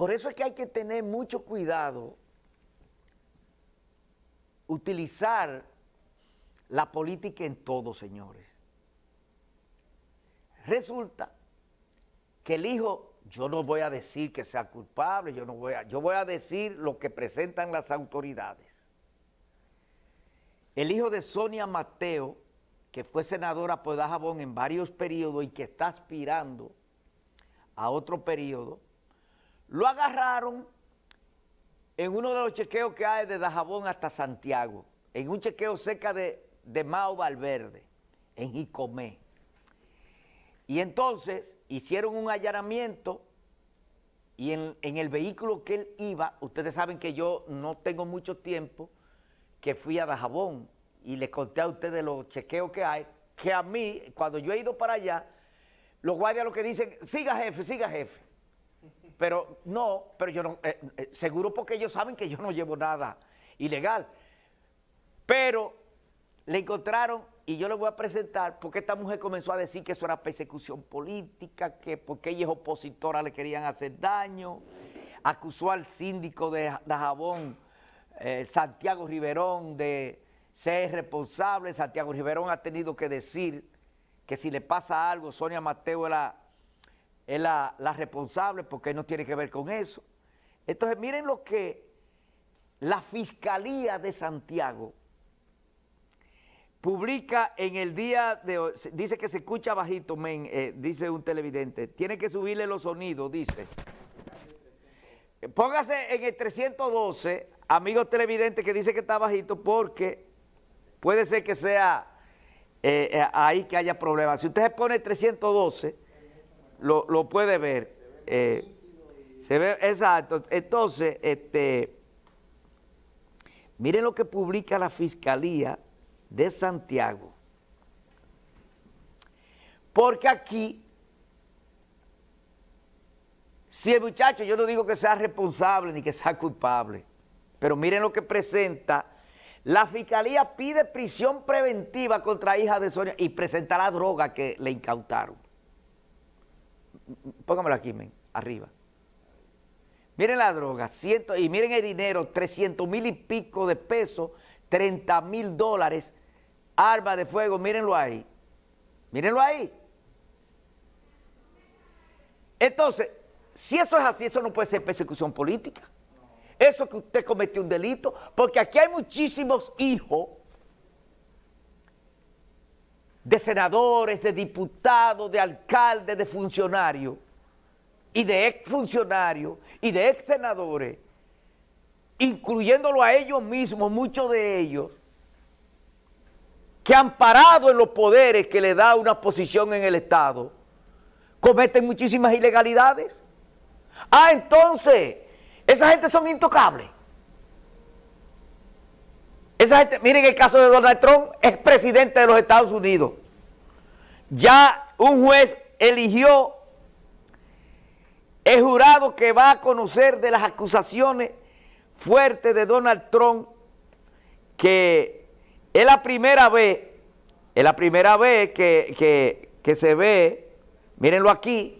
Por eso es que hay que tener mucho cuidado utilizar la política en todo, señores. Resulta que el hijo, yo no voy a decir que sea culpable, yo no voy a, yo voy a decir lo que presentan las autoridades. El hijo de Sonia Mateo, que fue senadora por Dajabón en varios periodos y que está aspirando a otro periodo, lo agarraron en uno de los chequeos que hay de Dajabón hasta Santiago, en un chequeo cerca de, de Mao Valverde, en Jicomé. Y entonces hicieron un allanamiento y en, en, el vehículo que él iba, ustedes saben que yo no tengo mucho tiempo que fui a Dajabón y les conté a ustedes los chequeos que hay, que a mí, cuando yo he ido para allá, los guardias lo que dicen, siga jefe, siga jefe. Pero no, pero yo eh, eh, seguro porque ellos saben que yo no llevo nada ilegal. Pero le encontraron, y yo le voy a presentar, porque esta mujer comenzó a decir que eso era persecución política, que porque ella es opositora le querían hacer daño, acusó al síndico de, Jabón, eh, Santiago Riverón, de ser responsable. Santiago Riverón ha tenido que decir que si le pasa algo, Sonia Mateo era la es la, responsable porque no tiene que ver con eso. Entonces, miren lo que la Fiscalía de Santiago publica en el día de hoy, dice que se escucha bajito, men, eh, dice un televidente, tiene que subirle los sonidos, dice. Póngase en el 312, amigo televidente, que dice que está bajito porque puede ser que sea eh, eh, ahí que haya problemas. Si usted se pone 312 lo, puede ver. Eh, se ve, exacto. Entonces, este, miren lo que publica la Fiscalía de Santiago. Porque aquí, si el muchacho, yo no digo que sea responsable ni que sea culpable, pero miren lo que presenta. La Fiscalía pide prisión preventiva contra hija de Sonia y presenta la droga que le incautaron póngamelo aquí, arriba. Miren la droga, ciento, y miren el dinero, 300 mil y pico de pesos, 30 mil dólares, arma de fuego, mírenlo ahí. Mírenlo ahí. Entonces, si eso es así, eso no puede ser persecución política. Eso que usted cometió un delito, porque aquí hay muchísimos hijos de senadores, de diputados, de alcaldes, de funcionarios y de exfuncionarios y de ex senadores, incluyéndolo a ellos mismos, muchos de ellos, que han parado en los poderes que le da una posición en el Estado, cometen muchísimas ilegalidades. Ah, entonces, esa gente son intocables miren el caso de Donald Trump, es presidente de los Estados Unidos. Ya un juez eligió el jurado que va a conocer de las acusaciones fuertes de Donald Trump, que es la primera vez, es la primera vez que, se ve, mírenlo aquí,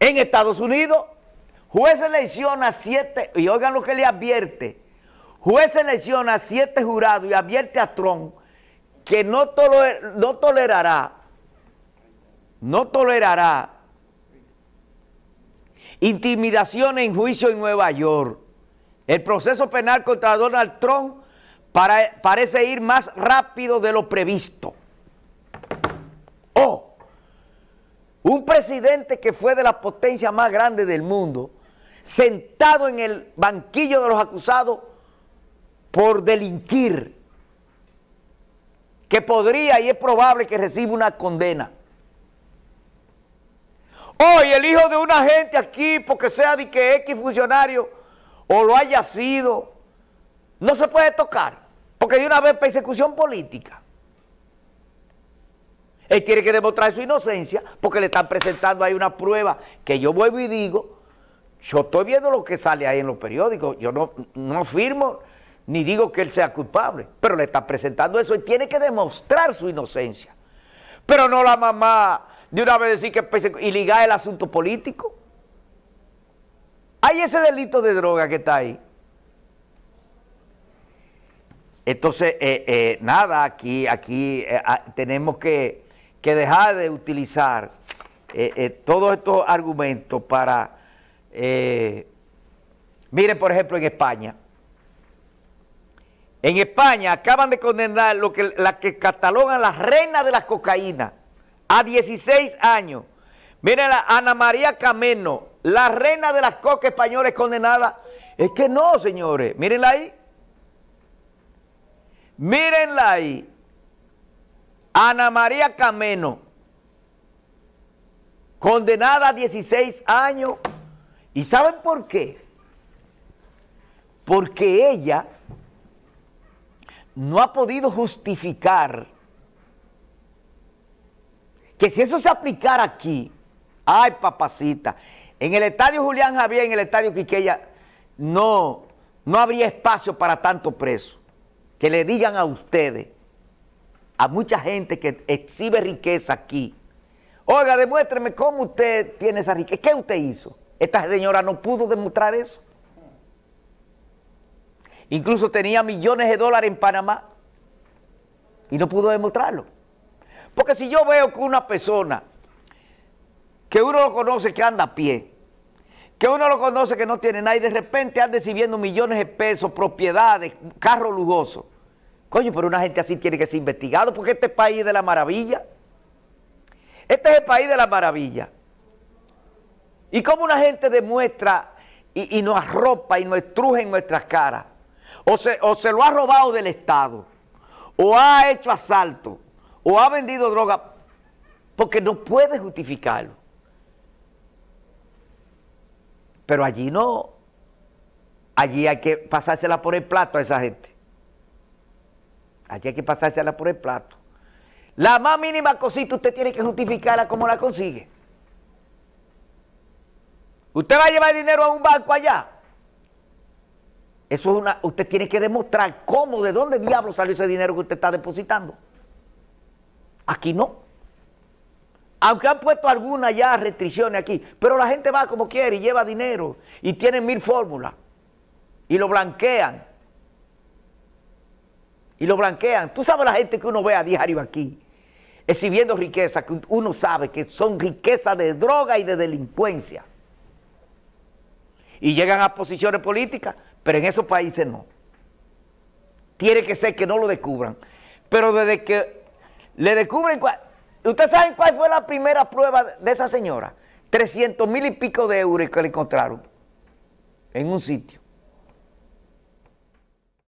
en Estados Unidos, juez selecciona siete, y oigan lo que le advierte, Juez selecciona a siete jurados y advierte a Trump que no, no tolerará, intimidación en juicio en Nueva York. El proceso penal contra Donald Trump parece ir más rápido de lo previsto. Oh, un presidente que fue de la potencia más grande del mundo, sentado en el banquillo de los acusados, por delinquir, que podría y es probable que reciba una condena. Hoy el hijo de un gente aquí, porque sea de que X funcionario o lo haya sido, no se puede tocar, porque de una vez persecución política. Él tiene que demostrar su inocencia porque le están presentando ahí una prueba que yo vuelvo y digo, yo estoy viendo lo que sale ahí en los periódicos, yo no, no firmo ni digo que él sea culpable, pero le está presentando eso y tiene que demostrar su inocencia. Pero no la mamá de una vez decir que y ligar el asunto político. Hay ese delito de droga que está ahí. Entonces, eh, eh, nada, aquí, aquí eh, ah, tenemos que, que, dejar de utilizar todos estos argumentos para... mire por ejemplo, en España en España acaban de condenar lo que, la que catalogan la reina de la cocaína a 16 años. Miren, Ana María Cameno, la reina de la coca española es condenada. Es que no, señores. Mírenla ahí. Mírenla ahí. Ana María Cameno, condenada a 16 años. ¿Y saben por qué? Porque ella no ha podido justificar que si eso se aplicara aquí, ay papacita, en el estadio Julián Javier, en el estadio Quiqueya, no, no habría espacio para tanto preso. Que le digan a ustedes, a mucha gente que exhibe riqueza aquí, oiga, demuéstreme cómo usted tiene esa riqueza. ¿Qué usted hizo? Esta señora no pudo demostrar eso. Incluso tenía millones de dólares en Panamá y no pudo demostrarlo. Porque si yo veo que una persona, que uno lo conoce que anda a pie, que uno lo conoce que no tiene nada y de repente anda recibiendo millones de pesos, propiedades, carro lujoso. Coño, pero una gente así tiene que ser investigado porque este país es de la maravilla. Este es el país de la maravilla. ¿Y como una gente demuestra y, y nos arropa y nos estruja en nuestras caras? o se, lo ha robado del Estado, o ha hecho asalto, o ha vendido droga, porque no puede justificarlo. Pero allí no, allí hay que pasársela por el plato a esa gente. Allí hay que pasársela por el plato. La más mínima cosita usted tiene que justificarla como la consigue. Usted va a llevar dinero a un banco allá. Eso es una, usted tiene que demostrar cómo, de dónde diablo salió ese dinero que usted está depositando. Aquí no. Aunque han puesto algunas ya restricciones aquí, pero la gente va como quiere y lleva dinero y tiene mil fórmulas y lo blanquean. Y lo blanquean. Tú sabes la gente que uno ve a diario aquí, exhibiendo riqueza, que uno sabe que son riqueza de droga y de delincuencia. Y llegan a posiciones políticas pero en esos países no. Tiene que ser que no lo descubran. Pero desde que le descubren... ¿Ustedes saben cuál fue la primera prueba de esa señora? 300 mil y pico de euros que le encontraron en un sitio.